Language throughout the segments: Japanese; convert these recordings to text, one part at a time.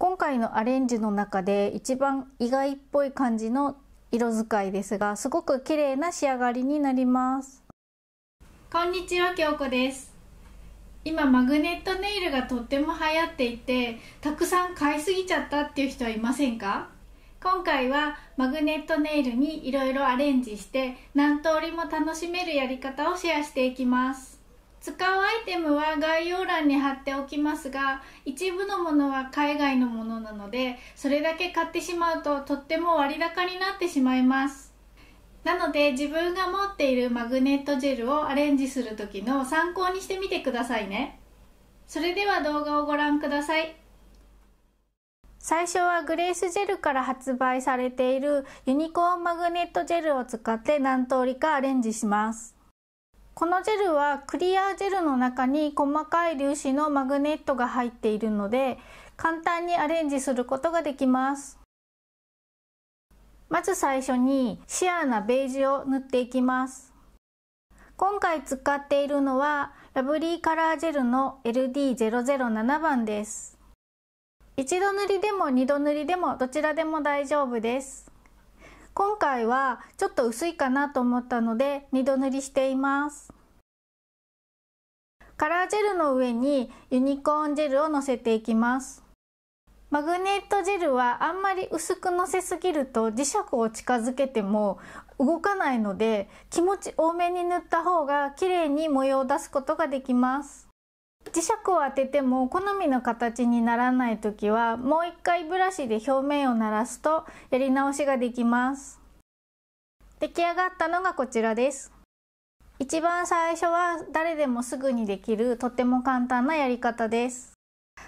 今回のアレンジの中で一番意外っぽい感じの色使いですがすごく綺麗な仕上がりになりますこんにちは京子です今マグネットネイルがとっても流行っていてたくさん買いすぎちゃったっていう人はいませんか今回はマグネットネイルにいろいろアレンジして何通りも楽しめるやり方をシェアしていきます使うアイテムは概要欄に貼っておきますが一部のものは海外のものなのでそれだけ買ってしまうととっても割高になってしまいますなので自分が持っているマグネットジェルをアレンジする時の参考にしてみてくださいねそれでは動画をご覧ください最初はグレースジェルから発売されているユニコーンマグネットジェルを使って何通りかアレンジしますこのジェルはクリアジェルの中に細かい粒子のマグネットが入っているので簡単にアレンジすることができますまず最初にシアーなベージュを塗っていきます今回使っているのはラブリーカラージェルの LD007 番です一度塗りでも二度塗りでもどちらでも大丈夫です今回はちょっと薄いかなと思ったので2度塗りしていますカラージェルの上にユニコーンジェルをのせていきますマグネットジェルはあんまり薄くのせすぎると磁石を近づけても動かないので気持ち多めに塗った方が綺麗に模様を出すことができます磁石を当てても好みの形にならない時はもう一回ブラシで表面を鳴らすとやり直しができます出来上がったのがこちらです一番最初は誰でもすぐにできるとても簡単なやり方です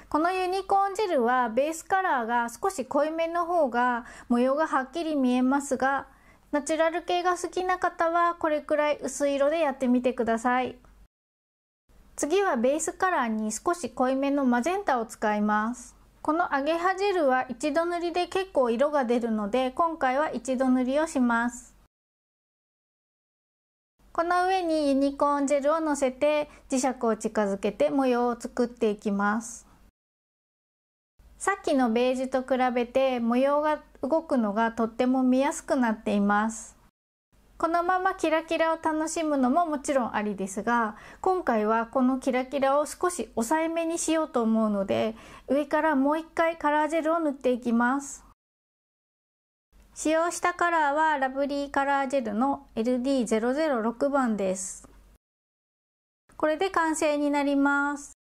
このユニコーンジェルはベースカラーが少し濃いめの方が模様がはっきり見えますがナチュラル系が好きな方はこれくらい薄い色でやってみてください。次はベースカラーに少し濃いめのマゼンタを使います。このアゲハジェルは一度塗りで結構色が出るので今回は一度塗りをします。この上にユニコーンジェルをのせて磁石を近づけて模様を作っていきます。さっきのベージュと比べて模様が動くのがとっても見やすくなっています。このままキラキラを楽しむのももちろんありですが今回はこのキラキラを少し抑えめにしようと思うので上からもう一回カラージェルを塗っていきます使用したカラーはラブリーカラージェルの LD006 番ですこれで完成になります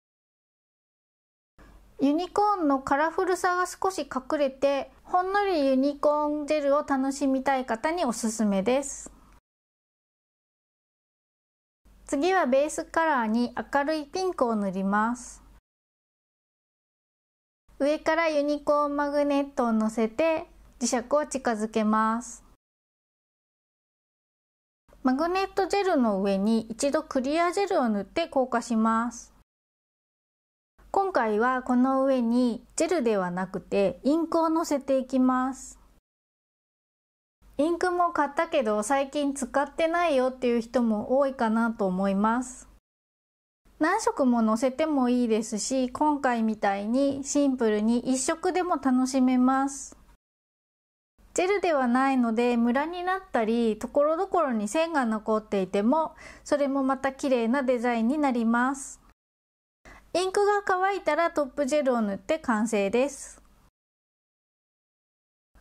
ユニコーンのカラフルさが少し隠れてほんのりユニコーンジェルを楽しみたい方におすすめです。次はベースカラーに明るいピンクを塗ります上からユニコーンマグネットを乗せて磁石を近づけますマグネットジェルの上に一度クリアジェルを塗って硬化します今回はこの上にジェルではなくてインクをのせていきますインクも買ったけど最近使ってないよっていう人も多いかなと思います何色ものせてもいいですし今回みたいにシンプルに1色でも楽しめますジェルではないのでムラになったりところどころに線が残っていてもそれもまた綺麗なデザインになりますインクが乾いたらトップジェルを塗って完成です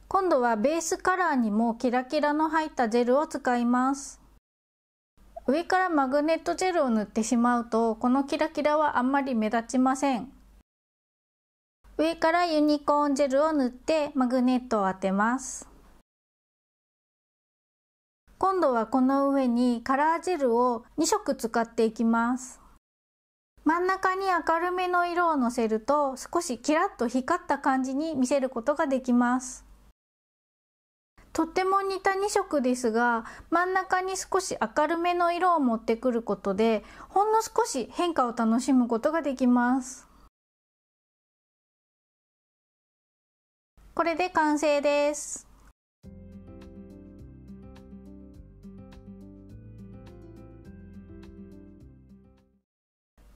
今度はベースカラーにもキラキラの入ったジェルを使います上からマグネットジェルを塗ってしまうとこのキラキラはあんまり目立ちません上からユニコーンジェルを塗ってマグネットを当てます今度はこの上にカラージェルを2色使っていきます真ん中に明るめの色をのせると少しキラッと光った感じに見せることができますとても似た2色ですが真ん中に少し明るめの色を持ってくることでほんの少し変化を楽しむことができますこれで完成です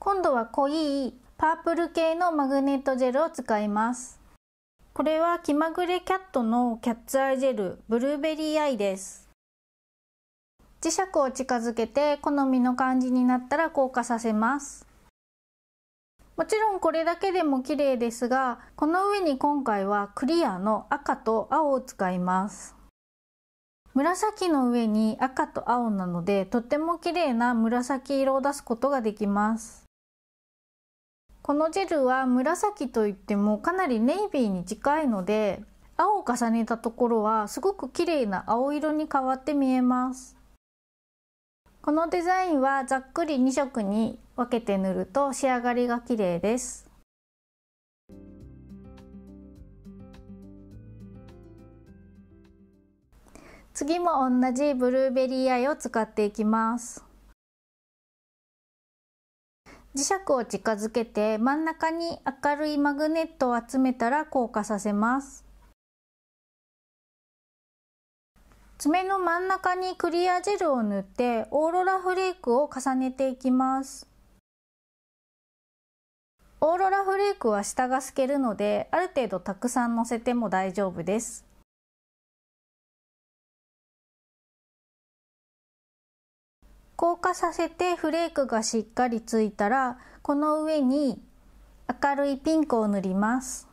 今度は濃いパープル系のマグネットジェルを使いますこれは気まぐれキャットのキャッツアイジェルブルーベリーアイです磁石を近づけて好みの感じになったら硬化させますもちろんこれだけでも綺麗ですがこの上に今回はクリアの赤と青を使います紫の上に赤と青なのでとっても綺麗な紫色を出すことができますこのジェルは紫といってもかなりネイビーに近いので青を重ねたところはすごく綺麗な青色に変わって見えますこのデザインはざっくり2色に分けて塗ると仕上がりが綺麗です次も同じブルーベリーアイを使っていきます磁石を近づけて真ん中に明るいマグネットを集めたら硬化させます爪の真ん中にクリアジェルを塗ってオーロラフレークを重ねていきますオーロラフレークは下が透けるのである程度たくさんのせても大丈夫です硬化させてフレークがしっかりついたらこの上に明るいピンクを塗ります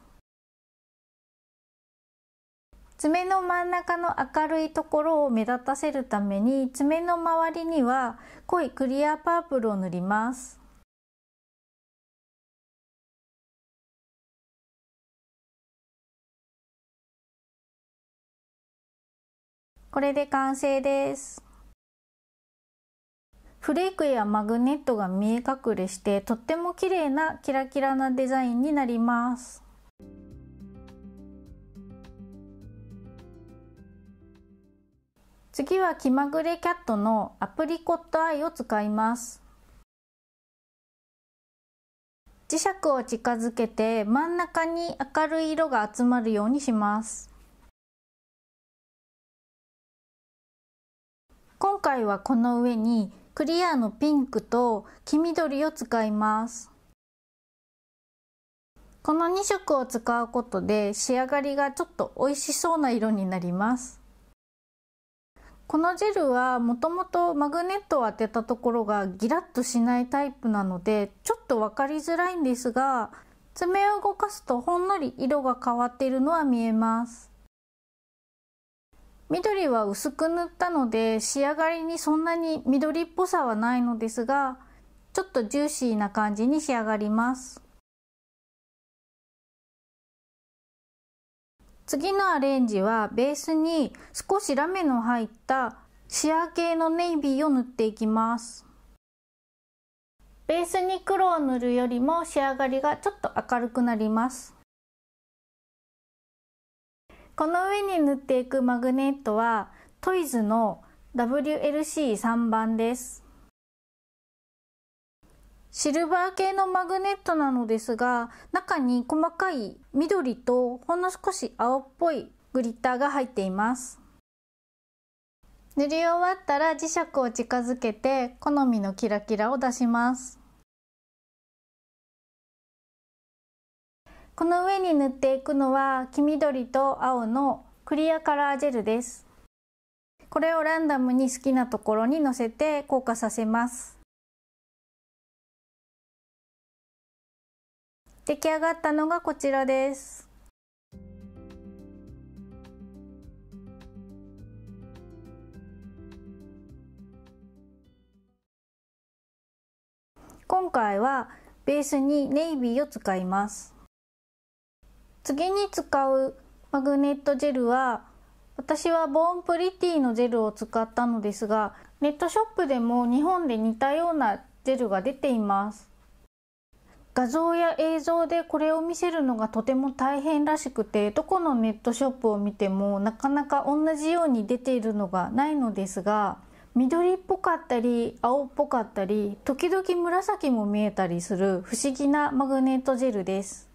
爪の真ん中の明るいところを目立たせるために爪の周りには濃いクリアパープルを塗りますこれで完成です。フレークやマグネットが見え隠れしてとっても綺麗なキラキラなデザインになります。次は気まぐれキャットのアプリコットアイを使います磁石を近づけて真ん中に明るい色が集まるようにします今回はこの上にクリアのピンクと黄緑を使いますこの2色を使うことで仕上がりがちょっと美味しそうな色になりますこのジェルはもともとマグネットを当てたところがギラッとしないタイプなのでちょっと分かりづらいんですが爪を動かすとほんのり色が変わっているのは見えます緑は薄く塗ったので仕上がりにそんなに緑っぽさはないのですがちょっとジューシーな感じに仕上がります次のアレンジはベースに少しラメの入ったシアー系のネイビーを塗っていきますベースに黒を塗るよりも仕上がりがちょっと明るくなりますこの上に塗っていくマグネットはトイズの WLC3 番ですシルバー系のマグネットなのですが中に細かい緑とほんの少し青っぽいグリッターが入っています塗り終わったら磁石を近づけて好みのキラキラを出しますこの上に塗っていくのは黄緑と青のクリアカラージェルです。これをランダムに好きなところにのせて硬化させます。出来上がったのがこちらです。今回はベースにネイビーを使います。次に使うマグネットジェルは私はボーンプリティのジェルを使ったのですがネットショップでも日本で似たようなジェルが出ています画像や映像でこれを見せるのがとても大変らしくてどこのネットショップを見てもなかなか同じように出ているのがないのですが緑っぽかったり青っぽかったり時々紫も見えたりする不思議なマグネットジェルです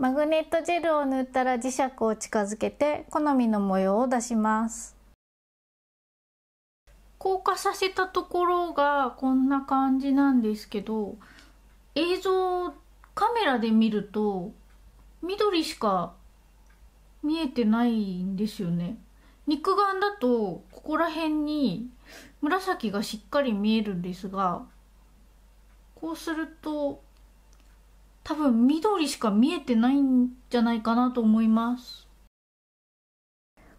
マグネットジェルを塗ったら磁石を近づけて好みの模様を出します硬化させたところがこんな感じなんですけど映像カメラで見ると緑しか見えてないんですよね肉眼だとここら辺に紫がしっかり見えるんですがこうすると多分緑しか見えてないんじゃないかなと思います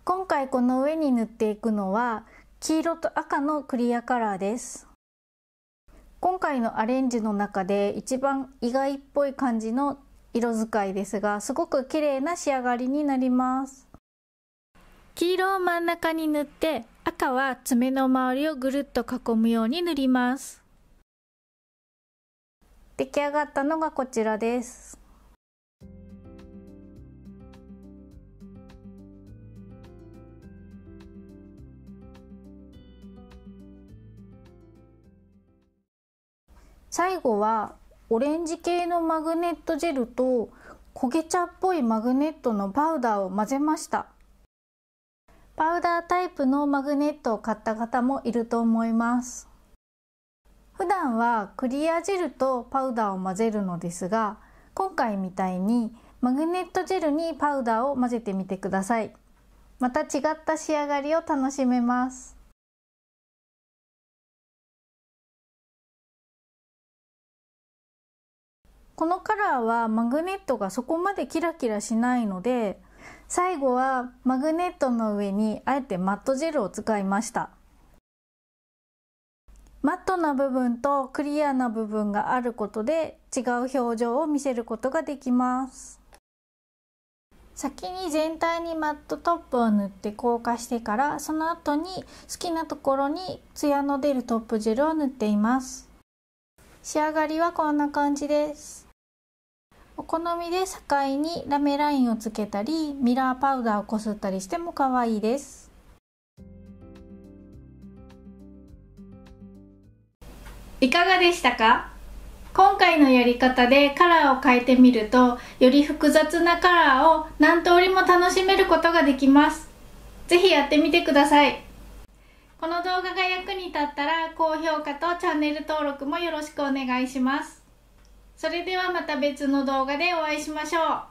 今回この上に塗っていくのは黄色と赤のクリアカラーです今回のアレンジの中で一番意外っぽい感じの色使いですがすごく綺麗な仕上がりになります黄色を真ん中に塗って赤は爪の周りをぐるっと囲むように塗ります出来上がったのがこちらです。最後はオレンジ系のマグネットジェルと焦げ茶っぽいマグネットのパウダーを混ぜましたパウダータイプのマグネットを買った方もいると思います普段はクリアジェルとパウダーを混ぜるのですが今回みたいにマグネットジェルにパウダーを混ぜてみてくださいまた違った仕上がりを楽しめますこのカラーはマグネットがそこまでキラキラしないので最後はマグネットの上にあえてマットジェルを使いましたマットな部分とクリアな部分があることで違う表情を見せることができます先に全体にマットトップを塗って硬化してからその後に好きなところにツヤの出るトップジェルを塗っています仕上がりはこんな感じですお好みで境にラメラインをつけたりミラーパウダーをこすったりしても可愛いですいかがでしたか今回のやり方でカラーを変えてみるとより複雑なカラーを何通りも楽しめることができます是非やってみてくださいこの動画が役に立ったら高評価とチャンネル登録もよろしくお願いしますそれではまた別の動画でお会いしましょう